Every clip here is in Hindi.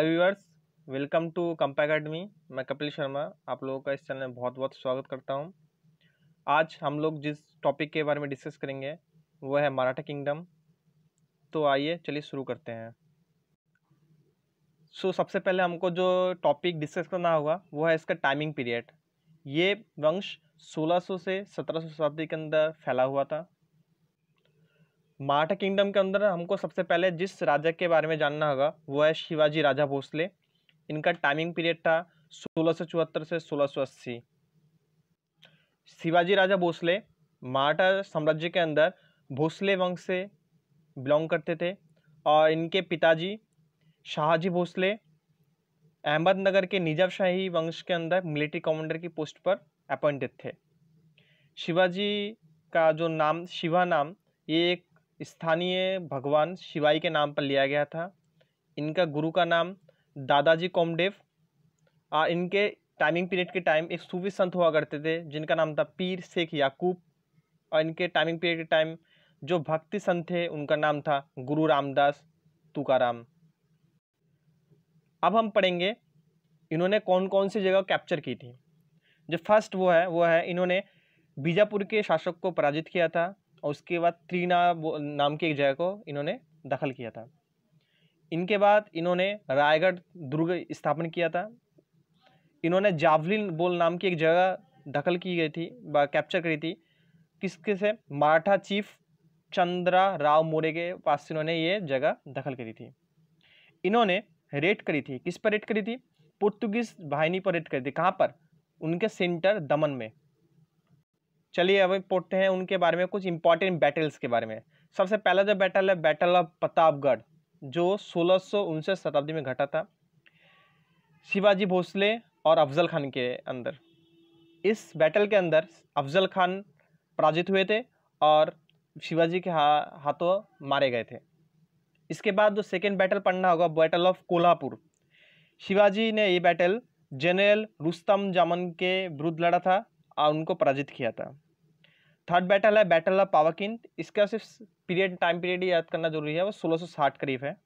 हेलो व्यूअर्स वेलकम टू कंपा अकेडमी मैं कपिल शर्मा आप लोगों का इस चैनल में बहुत बहुत स्वागत करता हूं आज हम लोग जिस टॉपिक के बारे में डिस्कस करेंगे वो है मराठा किंगडम तो आइए चलिए शुरू करते हैं सो so, सबसे पहले हमको जो टॉपिक डिस्कस करना होगा वो है इसका टाइमिंग पीरियड ये वंश 1600 से 1700 शताब्दी के अंदर फैला हुआ था मराठा किंगडम के अंदर हमको सबसे पहले जिस राजा के बारे में जानना होगा वो है शिवाजी राजा भोसले इनका टाइमिंग पीरियड था सोलह सौ चौहत्तर से सोलह सौ अस्सी शिवाजी राजा भोसले मराठा साम्राज्य के अंदर भोसले वंश से बिलोंग करते थे और इनके पिताजी शाहजी भोसले अहमदनगर के निजामशाही वंश के अंदर मिलिट्री कमांडर की पोस्ट पर अपॉइंटेड थे शिवाजी का जो नाम शिवा नाम ये एक स्थानीय भगवान शिवाई के नाम पर लिया गया था इनका गुरु का नाम दादाजी कोमडेव और इनके टाइमिंग पीरियड के टाइम एक सूफी संत हुआ करते थे जिनका नाम था पीर शेख याकूब और इनके टाइमिंग पीरियड के टाइम जो भक्ति संत थे उनका नाम था गुरु रामदास तुकाराम अब हम पढ़ेंगे इन्होंने कौन कौन सी जगह कैप्चर की थी जो फर्स्ट वो है वो है इन्होंने बीजापुर के शासक को पराजित किया था और उसके बाद त्रीना नाम की एक जगह को इन्होंने दखल किया था इनके बाद इन्होंने रायगढ़ दुर्ग स्थापन किया था इन्होंने जावलिन बोल नाम की एक जगह दखल की गई थी कैप्चर करी थी किसके से मराठा चीफ चंद्रा राव मोरे के पास इन्होंने ये जगह दखल करी थी इन्होंने रेट करी थी किस पर रेट करी थी पुर्तगीज वाहिनी पर रेट करी थी कहाँ पर उनके सेंटर दमन में चलिए अब पढ़ते हैं उनके बारे में कुछ इंपॉर्टेंट बैटल्स के बारे में सबसे पहला जो बैटल है बैटल ऑफ प्रतापगढ़ जो सोलह शताब्दी में घटा था शिवाजी भोसले और अफजल खान के अंदर इस बैटल के अंदर अफजल खान पराजित हुए थे और शिवाजी के हा, हाथों मारे गए थे इसके बाद जो सेकेंड बैटल पढ़ना होगा बैटल ऑफ कोल्हापुर शिवाजी ने ये बैटल जनरल रुस्तम जामन के विरुद्ध लड़ा था उनको पराजित किया था थर्ड बैटल है बैटल ऑफ पावाकिन इसका सिर्फ पीरियड टाइम पीरियड याद करना जरूरी है वो 1660 करीब है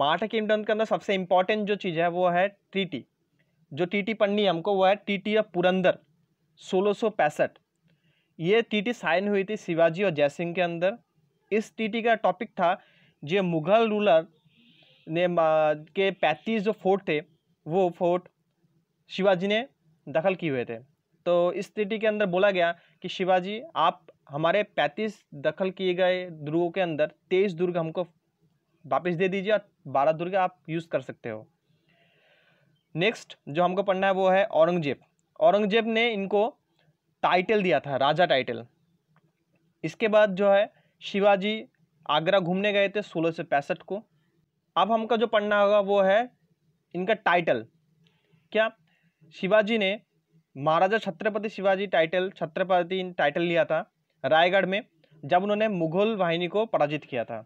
मार्टा किंगडम के अंदर सबसे इंपॉर्टेंट जो चीज़ है वो है टीटी जो टीटी पढ़नी है हमको वो है टीटी ऑफ पुरंदर सोलह ये टीटी साइन हुई थी शिवाजी और जयसिंह के अंदर इस टीटी का टॉपिक था जो मुगल रूलर ने के पैंतीस जो फोर्ट थे वो फोर्ट शिवाजी ने दखल किए हुए थे तो इस स्थिति के अंदर बोला गया कि शिवाजी आप हमारे 35 दखल किए गए दुर्गों के अंदर 23 दुर्ग हमको वापस दे दीजिए और 12 दुर्ग आप यूज़ कर सकते हो नेक्स्ट जो हमको पढ़ना है वो है औरंगजेब औरंगजेब ने इनको टाइटल दिया था राजा टाइटल इसके बाद जो है शिवाजी आगरा घूमने गए थे सोलह सौ पैंसठ को अब हमको जो पढ़ना होगा वो है इनका टाइटल क्या शिवाजी ने महाराजा छत्रपति शिवाजी टाइटल छत्रपति टाइटल लिया था रायगढ़ में जब उन्होंने मुगल वाहिनी को पराजित किया था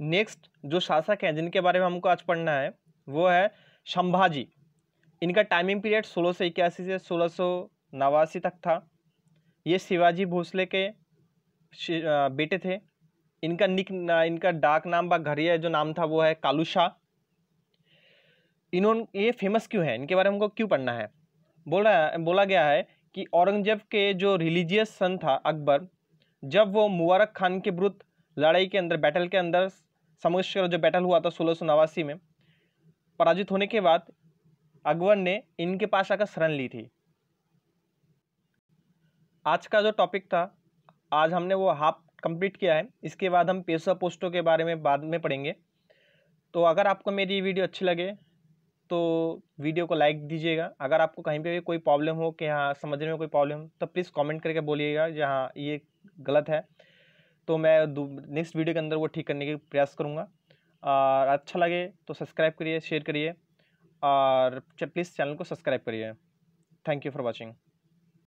नेक्स्ट जो शासक हैं जिनके बारे में हमको आज पढ़ना है वो है संभाजी इनका टाइमिंग पीरियड सोलह सौ इक्यासी से सोलह सौ नवासी तक था ये शिवाजी भोसले के बेटे थे इनका निक इनका डाक नाम व घरिया जो नाम था वो है कालू शाह इन्होंने ये फेमस क्यों है इनके बारे में हमको क्यों पढ़ना है बोल रहा है बोला गया है कि औरंगजेब के जो रिलीजियस सन था अकबर जब वो मुबारक खान के विरुद्ध लड़ाई के अंदर बैटल के अंदर समझ जो बैटल हुआ था सोलह में पराजित होने के बाद अकबर ने इनके पास आकर शरण ली थी आज का जो टॉपिक था आज हमने वो हाफ कंप्लीट किया है इसके बाद हम पेशा पोस्टों के बारे में बाद में पढ़ेंगे तो अगर आपको मेरी वीडियो अच्छी लगे तो वीडियो को लाइक दीजिएगा अगर आपको कहीं पे भी कोई प्रॉब्लम हो कि हाँ समझने में कोई प्रॉब्लम हो तो प्लीज़ कमेंट करके बोलिएगा कि हाँ ये गलत है तो मैं नेक्स्ट वीडियो के अंदर वो ठीक करने के प्रयास करूँगा और अच्छा लगे तो सब्सक्राइब करिए शेयर करिए और प्लीज़ चैनल को सब्सक्राइब करिए थैंक यू फॉर वॉचिंग